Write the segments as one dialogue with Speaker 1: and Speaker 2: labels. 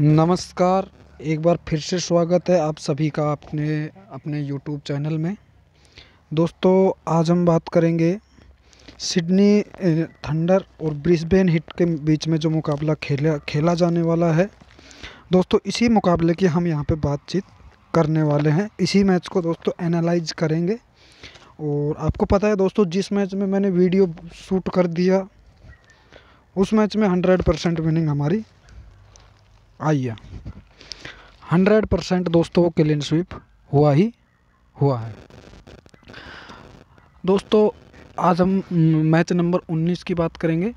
Speaker 1: नमस्कार एक बार फिर से स्वागत है आप सभी का अपने अपने यूट्यूब चैनल में दोस्तों आज हम बात करेंगे सिडनी थंडर और ब्रिस्बेन हिट के बीच में जो मुकाबला खेला खेला जाने वाला है दोस्तों इसी मुकाबले की हम यहाँ पे बातचीत करने वाले हैं इसी मैच को दोस्तों एनालाइज करेंगे और आपको पता है दोस्तों जिस मैच में मैंने वीडियो शूट कर दिया उस मैच में हंड्रेड परसेंट विनिंग हमारी आइए हंड्रेड परसेंट दोस्तों वो क्लीन स्वीप हुआ ही हुआ है दोस्तों आज हम मैच नंबर उन्नीस की बात करेंगे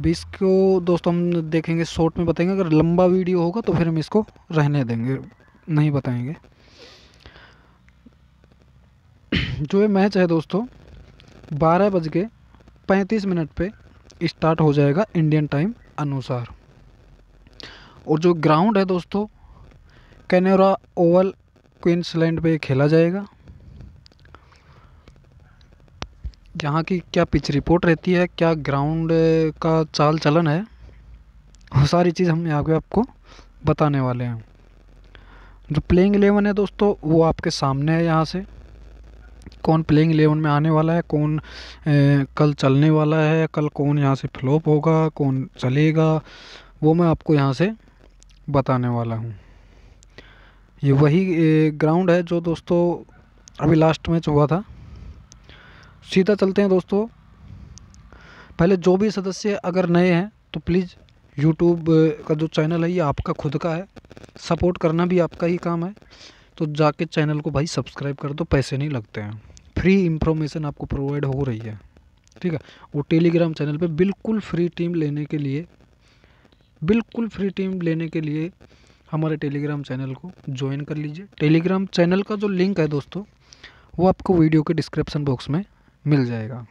Speaker 1: बीस को दोस्तों हम देखेंगे शॉर्ट में बताएंगे अगर लंबा वीडियो होगा तो फिर हम इसको रहने देंगे नहीं बताएंगे जो ये मैच है दोस्तों बारह बज के पैंतीस मिनट पे स्टार्ट हो जाएगा इंडियन टाइम अनुसार और जो ग्राउंड है दोस्तों कैनोरा ओवल क्वींसलैंड पे खेला जाएगा यहाँ की क्या पिच रिपोर्ट रहती है क्या ग्राउंड का चाल चलन है वो सारी चीज़ हम यहाँ पे आपको बताने वाले हैं जो प्लेइंग एलेवन है दोस्तों वो आपके सामने है यहाँ से कौन प्लेइंग एलेवन में आने वाला है कौन ए, कल चलने वाला है कल कौन यहाँ से फ्लॉप होगा कौन चलेगा वो मैं आपको यहाँ से बताने वाला हूँ ये वही ग्राउंड है जो दोस्तों अभी लास्ट मैच हुआ था सीधा चलते हैं दोस्तों पहले जो भी सदस्य अगर नए हैं तो प्लीज़ यूट्यूब का जो चैनल है ये आपका खुद का है सपोर्ट करना भी आपका ही काम है तो जाके चैनल को भाई सब्सक्राइब कर दो पैसे नहीं लगते हैं फ्री इंफॉर्मेशन आपको प्रोवाइड हो रही है ठीक है वो टेलीग्राम चैनल पे बिल्कुल फ्री टीम लेने के लिए बिल्कुल फ्री टीम लेने के लिए हमारे टेलीग्राम चैनल को ज्वाइन कर लीजिए टेलीग्राम चैनल का जो लिंक है दोस्तों वो आपको वीडियो के डिस्क्रिप्शन बॉक्स में मिल जाएगा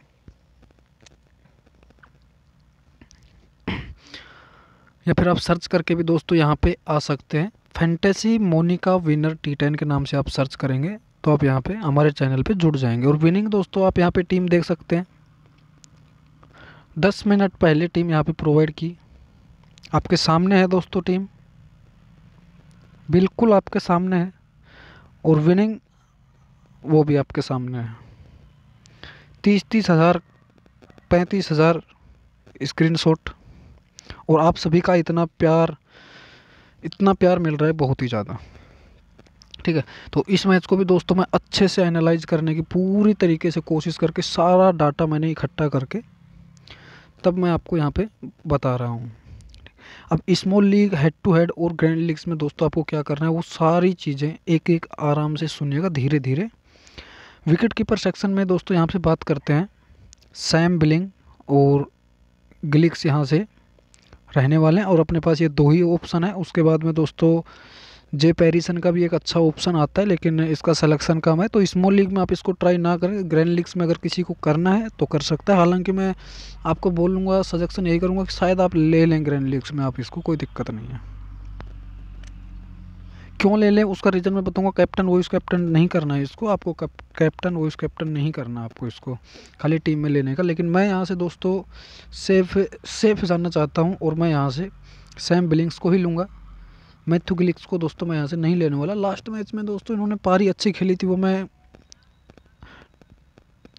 Speaker 1: या फिर आप सर्च करके भी दोस्तों यहाँ पे आ सकते हैं fantasy Monika winner T ten के नाम से आप सर्च करेंगे तो आप यहाँ पे हमारे चैनल पे जुड़ जाएंगे और विनिंग दोस्तों आप यहाँ पे टीम देख सकते हैं दस मिनट पहले टीम यहाँ पे प्रोवाइड की आपके सामने है दोस्तों टीम बिल्कुल आपके सामने है और विनिंग वो भी आपके सामने है तीस तीस हज़ार पैंतीस हज़ार स्क्रीन और आप सभी का इतना प्यार इतना प्यार मिल रहा है बहुत ही ज़्यादा ठीक है तो इस मैच को भी दोस्तों मैं अच्छे से एनालाइज करने की पूरी तरीके से कोशिश करके सारा डाटा मैंने इकट्ठा करके तब मैं आपको यहाँ पे बता रहा हूँ अब small league head to head और ग्रैंड लीग्स में दोस्तों आपको क्या करना है वो सारी चीज़ें एक एक आराम से सुनिएगा धीरे धीरे विकेट कीपर सेक्शन में दोस्तों यहाँ से बात करते हैं सैम बिलिंग और ग्लिक्स यहाँ से रहने वाले हैं और अपने पास ये दो ही ऑप्शन है उसके बाद में दोस्तों जे पेरिसन का भी एक अच्छा ऑप्शन आता है लेकिन इसका सलेक्शन कम है तो स्मॉल लीग में आप इसको ट्राई ना करें ग्रैंड लीग्स में अगर किसी को करना है तो कर सकता है हालांकि मैं आपको बोलूँगा सजेशन यही करूँगा कि शायद आप ले लें ग्रैंड लीग्स में आप इसको कोई दिक्कत नहीं है क्यों ले लें उसका रीज़न मैं बताऊँगा कैप्टन वॉइस कैप्टन नहीं करना है इसको आपको कैप्टन वॉइस कैप्टन नहीं करना आपको इसको खाली टीम में लेने का लेकिन मैं यहाँ से दोस्तों सेफ सेफ जानना चाहता हूँ और मैं यहाँ से सैम बिलिंग्स को ही लूँगा मैथ्यू गिलिक्स को दोस्तों मैं यहाँ से नहीं लेने वाला लास्ट मैच में दोस्तों इन्होंने पारी अच्छी खेली थी वो मैं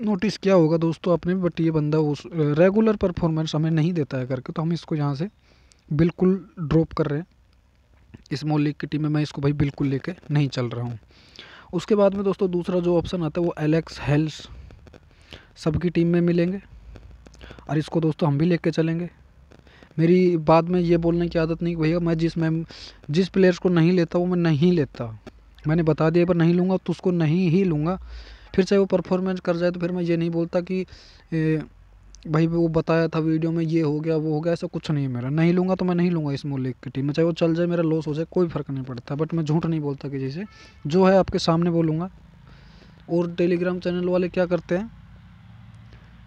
Speaker 1: नोटिस किया होगा दोस्तों आपने बट ये बंदा उस रेगुलर परफॉर्मेंस हमें नहीं देता है करके तो हम इसको यहाँ से बिल्कुल ड्रॉप कर रहे हैं स्मॉल लीग की टीम में मैं इसको भाई बिल्कुल लेके नहीं चल रहा हूँ उसके बाद में दोस्तों दूसरा जो ऑप्शन आता है वो एलेक्स हेल्स सबकी टीम में मिलेंगे और इसको दोस्तों हम भी लेके चलेंगे मेरी बाद में ये बोलने की आदत नहीं भैया मैं जिस मैं जिस प्लेयर्स को नहीं लेता वो मैं नहीं लेता मैंने बता दिया पर नहीं लूँगा तो उसको नहीं ही लूँगा फिर चाहे वो परफॉर्मेंस कर जाए तो फिर मैं ये नहीं बोलता कि ए, भाई वो बताया था वीडियो में ये हो गया वो हो गया ऐसा कुछ नहीं है मेरा नहीं लूँगा तो मैं नहीं लूँगा इस मोलिक की टीम में चाहे वो चल जाए मेरा लॉस हो जाए कोई फ़र्क नहीं पड़ता बट मैं झूठ नहीं बोलता कि जैसे जो है आपके सामने बोलूँगा और टेलीग्राम चैनल वाले क्या करते हैं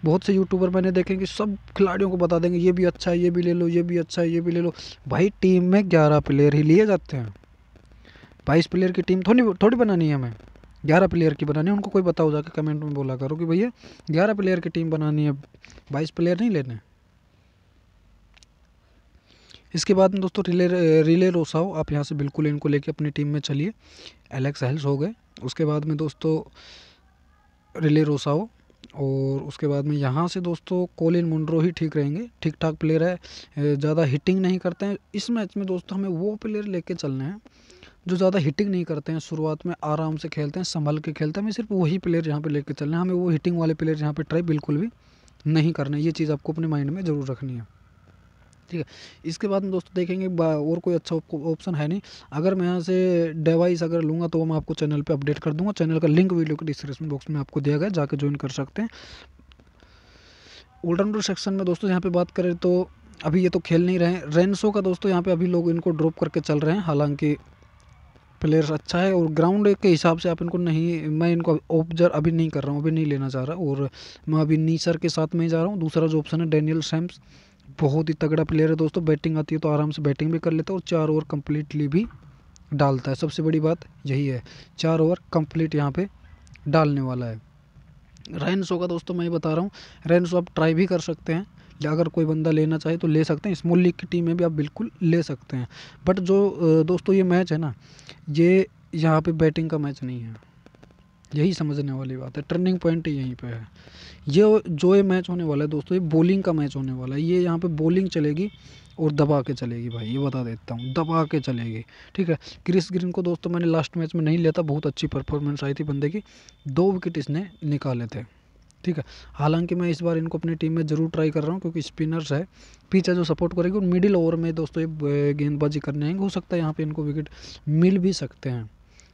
Speaker 1: बहुत से यूट्यूबर मैंने देखे कि सब खिलाड़ियों को बता देंगे ये भी अच्छा है ये भी ले लो ये भी अच्छा है ये भी ले लो भाई टीम में ग्यारह प्लेयर ही लिए जाते हैं बाईस प्लेयर की टीम थोड़ी थोड़ी बनानी है हमें ग्यारह प्लेयर की बनानी है उनको कोई बताओ जाके कमेंट में बोला करो कि भैया ग्यारह प्लेयर की टीम बनानी है बाईस प्लेयर नहीं लेने इसके बाद में दोस्तों रिले रिले रोसाओ आप यहाँ से बिल्कुल इनको लेके अपनी टीम में चलिए एलेक्स हेल्स हो गए उसके बाद में दोस्तों रिले रोसाओ और उसके बाद में यहाँ से दोस्तों कोलिन मुंड्रो ही ठीक रहेंगे ठीक ठाक प्लेयर है ज़्यादा हिटिंग नहीं करते हैं इस मैच में दोस्तों हमें वो प्लेयर लेके चलने हैं जो ज़्यादा हिटिंग नहीं करते हैं शुरुआत में आराम से खेलते हैं संभल के खेलते हैं हमें सिर्फ वही प्लेयर यहाँ पर लेके चलना है हमें वो हिटिंग वाले प्लेयर यहाँ पर ट्राई बिल्कुल भी नहीं करना ये चीज़ आपको अपने माइंड में ज़रूर रखनी है ठीक है इसके बाद दोस्तों देखेंगे और कोई अच्छा ऑप्शन है नहीं अगर मैं यहाँ से डिवाइस अगर लूँगा तो मैं आपको चैनल पर अपडेट कर दूँगा चैनल का लिंक वीडियो के डिस्क्रिप्शन बॉक्स में आपको दिया गया जाकर ज्वाइन कर सकते हैं ऑलराउंडर सेक्शन में दोस्तों यहाँ पर बात करें तो अभी ये तो खेल नहीं रहे हैं रेनसो का दोस्तों यहाँ पे अभी लोग इनको ड्रॉप करके चल रहे हैं हालांकि प्लेयर्स अच्छा है और ग्राउंड के हिसाब से आप इनको नहीं मैं इनको ऑब्जर्व अभी नहीं कर रहा हूँ अभी नहीं लेना चाह रहा और मैं अभी नीचर के साथ में ही जा रहा हूँ दूसरा जो ऑप्शन है डेनियल सैम्स बहुत ही तगड़ा प्लेयर है दोस्तों बैटिंग आती है तो आराम से बैटिंग भी कर लेता है और चार ओवर कम्प्लीटली भी डालता है सबसे बड़ी बात यही है चार ओवर कम्प्लीट यहाँ पर डालने वाला है रैन शो का दोस्तों मैं ये बता रहा हूँ रैन शो आप ट्राई भी कर सकते हैं अगर कोई बंदा लेना चाहे तो ले सकते हैं स्मॉल लीग की टीम में भी आप बिल्कुल ले सकते हैं बट जो दोस्तों ये मैच है ना ये यहाँ पे बैटिंग का मैच नहीं है यही समझने वाली बात है टर्निंग पॉइंट यहीं पे है ये जो ये मैच होने वाला है दोस्तों ये बॉलिंग का मैच होने वाला है ये यहाँ पे बॉलिंग चलेगी और दबा के चलेगी भाई ये बता देता हूँ दबा के चलेगी ठीक है क्रिस ग्रीन को दोस्तों मैंने लास्ट मैच में नहीं लिया था बहुत अच्छी परफॉर्मेंस आई थी बंदे की दो विकेट इसने निकाले थे ठीक है हालांकि मैं इस बार इनको अपनी टीम में ज़रूर ट्राई कर रहा हूँ क्योंकि स्पिनर्स है पीछे जो सपोर्ट करेगी और मिडिल ओवर में दोस्तों ये गेंदबाजी करने आएंगे हो सकता है यहाँ पे इनको विकेट मिल भी सकते हैं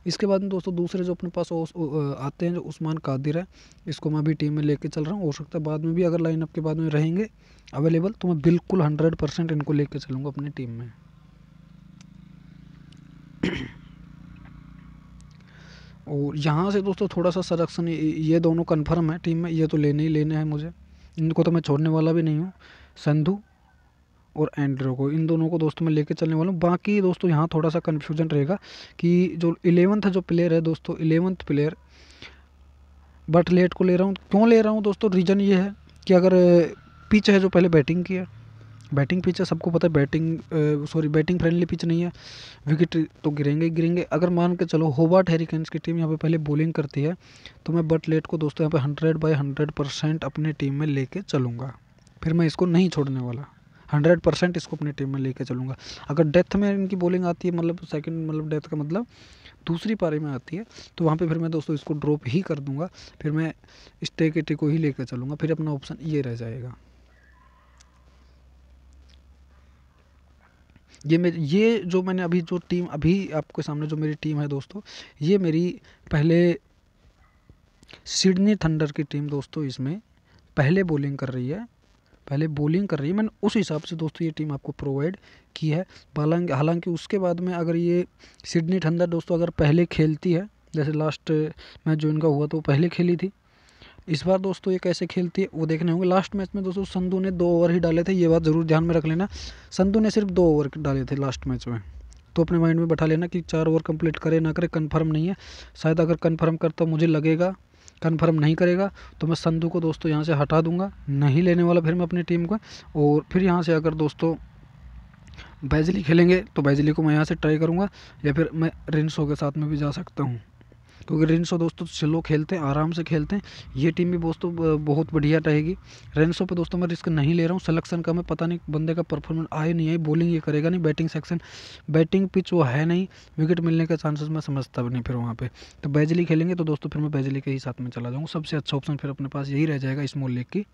Speaker 1: इसके बाद दोस्तों दूसरे जो अपने पास आते हैं जो उस्मान कादिर है इसको मैं अभी टीम में लेके चल रहा हूँ हो सकता है बाद में भी अगर लाइनअप के बाद में रहेंगे अवेलेबल तो मैं बिल्कुल हंड्रेड परसेंट इनको ले कर चलूँगा अपनी टीम में और यहाँ से दोस्तों थोड़ा सा सलेक्शन ये दोनों कन्फर्म है टीम में ये तो लेने ही लेने हैं मुझे इनको तो मैं छोड़ने वाला भी नहीं हूँ संधू और एंड्रो को इन दोनों को दोस्तों मैं लेके चलने वाला हूँ बाकी दोस्तों यहाँ थोड़ा सा कन्फ्यूजन रहेगा कि जो इलेवंथ जो प्लेयर है दोस्तों इलेवंथ प्लेयर बट लेट को ले रहा हूँ क्यों ले रहा हूँ दोस्तों रीज़न ये है कि अगर पिच है जो पहले बैटिंग की है बैटिंग पिच है सबको पता है batting sorry batting friendly pitch नहीं है विकेट तो गिरेंगे गिरेंगे अगर मान के चलो होबार्ट हेरिकेंस की टीम यहाँ पे पहले बॉलिंग करती है तो मैं बट लेट को दोस्तों यहाँ पे हंड्रेड बाई हंड्रेड परसेंट अपने टीम में लेके चलूँगा फिर मैं इसको नहीं छोड़ने वाला हंड्रेड परसेंट इसको अपनी टीम में लेके चलूँगा अगर डेथ में इनकी बॉलिंग आती है मतलब सेकंड मतलब डेथ का मतलब दूसरी पारी में आती है तो वहाँ पे फिर मैं दोस्तों इसको ड्रॉप ही कर दूंगा फिर मैं स्टे टे को ही लेकर चलूँगा फिर अपना ऑप्शन ये रह जाएगा ये मेरी ये जो मैंने अभी जो टीम अभी आपके सामने जो मेरी टीम है दोस्तों ये मेरी पहले सिडनी थंडर की टीम दोस्तों इसमें पहले बॉलिंग कर रही है पहले बॉलिंग कर रही है मैंने उस हिसाब से दोस्तों ये टीम आपको प्रोवाइड की है हालांकि हालांकि उसके बाद में अगर ये सिडनी ठंडा दोस्तों अगर पहले खेलती है जैसे लास्ट मैच जो इनका हुआ तो पहले खेली थी इस बार दोस्तों ये कैसे खेलती है वो देखने होंगे लास्ट मैच में दोस्तों संधू ने दो ओवर ही डाले थे ये बात ज़रूर ध्यान में रख लेना संधू ने सिर्फ दो ओवर डाले थे लास्ट मैच में तो अपने माइंड में बैठा लेना कि चार ओवर कंप्लीट करे ना करे कंफर्म नहीं है शायद अगर कंफर्म करता मुझे लगेगा कन्फर्म नहीं करेगा तो मैं संधू को दोस्तों यहाँ से हटा दूंगा नहीं लेने वाला फिर मैं अपनी टीम को और फिर यहाँ से अगर दोस्तों बैजली खेलेंगे तो बैजली को मैं यहाँ से ट्राई करूँगा या फिर मैं रिंसो के साथ में भी जा सकता हूँ क्योंकि तो रेनसो दोस्तों स्लो खेलते हैं आराम से खेलते हैं ये टीम भी दोस्तों बहुत बढ़िया रहेगी रेनसो पे दोस्तों मैं रिस्क नहीं ले रहा हूँ सलेक्शन का मैं पता नहीं बंदे का परफॉर्मेंस आए नहीं आई बॉलिंग ये करेगा नहीं बैटिंग सेक्शन बैटिंग पिच वो है नहीं विकेट मिलने के चांसेस मैं समझता भी नहीं फिर वहाँ पर तो बैजली खेलेंगे तो दोस्तों फिर मैं बैजली के ही साथ में चला जाऊँगा सबसे अच्छा ऑप्शन फिर अपने पास यही रह जाएगा स्मॉल लीग की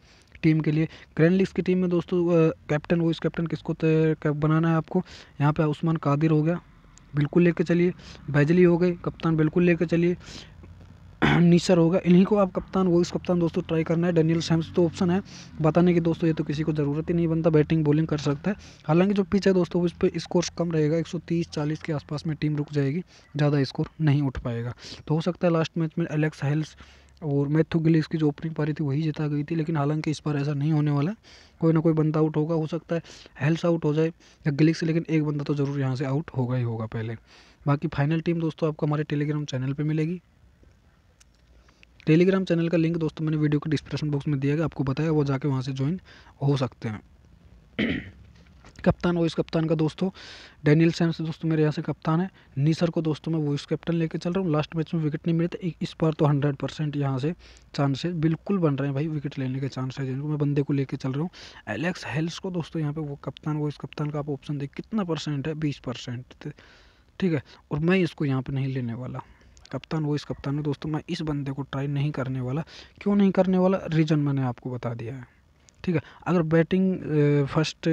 Speaker 1: टीम के लिए ग्रैंड लीग्स की टीम में दोस्तों कैप्टन इस कैप्टन किसको बनाना है आपको यहाँ पे उस्मान कादिर हो गया बिल्कुल लेकर चलिए बैजली हो गए कप्तान बिल्कुल लेकर चलिए निसर होगा इन्हीं को आप कप्तान वो इस कप्तान दोस्तों ट्राई करना है डेनियल सैम्स तो ऑप्शन है बताने की दोस्तों ये तो किसी को ज़रूरत ही नहीं बनता बैटिंग बॉलिंग कर सकता है हालांकि जो पिच है दोस्तों उस पर स्कोर कम रहेगा 130 40 के आसपास में टीम रुक जाएगी ज़्यादा स्कोर नहीं उठ पाएगा तो हो सकता है लास्ट मैच में एलेक्स हेल्स और मैथ्यू गिलिस की जो ओपनिंग पारी थी वही जिता गई थी लेकिन हालांकि इस बार ऐसा नहीं होने वाला कोई ना कोई बंदा आउट होगा हो सकता है हेल्स आउट हो जाए या गिलिक्स लेकिन एक बंदा तो ज़रूर यहाँ से आउट होगा ही होगा पहले बाकी फाइनल टीम दोस्तों आपको हमारे टेलीग्राम चैनल पर मिलेगी टेलीग्राम चैनल का लिंक दोस्तों मैंने वीडियो के डिस्क्रिप्शन बॉक्स में दिया गया आपको बताया वो जाके वहाँ से ज्वाइन हो सकते हैं कप्तान वॉइस कप्तान का दोस्तों डैनियल सैम्स दोस्तों मेरे यहाँ से कप्तान है नीसर को दोस्तों मैं वॉइस कैप्टन लेके चल रहा हूँ लास्ट मैच में विकेट नहीं मिले थे इस बार तो हंड्रेड परसेंट यहाँ से चांसेस बिल्कुल बन रहे हैं भाई विकेट लेने के है जिनको मैं बंदे को लेके चल रहा हूँ एलेक्स हेल्स को दोस्तों यहाँ पे वो कप्तान वॉइस कप्तान का आप ऑप्शन देख कितना परसेंट है बीस परसेंट ठीक है और मैं इसको यहाँ पर नहीं लेने वाला कप्तान वॉइस कप्तान है दोस्तों मैं इस बंदे को ट्राई नहीं करने वाला क्यों नहीं करने वाला रीज़न मैंने आपको बता दिया है ठीक है अगर बैटिंग फर्स्ट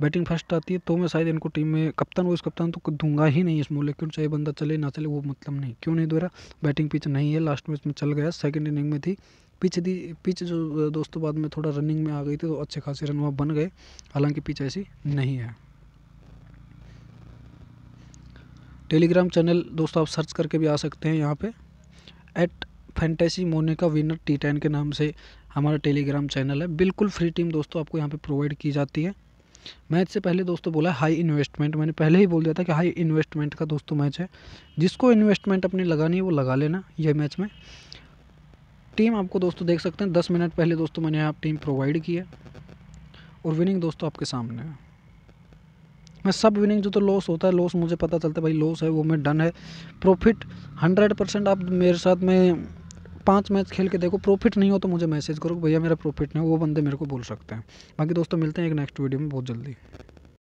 Speaker 1: बैटिंग फर्स्ट आती है तो मैं शायद इनको टीम में कप्तान इस कप्तान तो दूंगा ही नहीं इसमें क्यों चाहे बंदा चले ना चले वो मतलब नहीं क्यों नहीं दे बैटिंग पिच नहीं है लास्ट मैच में चल गया सेकेंड इनिंग में थी पिच दी पिच जो दोस्तों बाद में थोड़ा रनिंग में आ गई थी तो अच्छे खासे रन वहाँ बन गए हालांकि पिच ऐसी नहीं है टेलीग्राम चैनल दोस्तों आप सर्च करके भी आ सकते हैं यहाँ पे at fantasy Monika winner T ten के नाम से हमारा टेलीग्राम चैनल है बिल्कुल फ्री टीम दोस्तों आपको यहाँ पे प्रोवाइड की जाती है मैच से पहले दोस्तों बोला हाई इन्वेस्टमेंट मैंने पहले ही बोल दिया था कि हाई इन्वेस्टमेंट का दोस्तों मैच है जिसको इन्वेस्टमेंट अपने लगानी है वो लगा लेना यह मैच में टीम आपको दोस्तों देख सकते हैं दस मिनट पहले दोस्तों मैंने आप टीम प्रोवाइड की है और विनिंग दोस्तों आपके सामने है मैं सब विनिंग जो तो लॉस होता है लॉस मुझे पता चलता है भाई लॉस है वो मैं डन है प्रॉफिट हंड्रेड परसेंट आप मेरे साथ में पाँच मैच खेल के देखो प्रॉफिट नहीं हो तो मुझे मैसेज करो भैया मेरा प्रॉफिट नहीं हो वो बंदे मेरे को बोल सकते हैं बाकी दोस्तों मिलते हैं एक नेक्स्ट वीडियो में बहुत जल्दी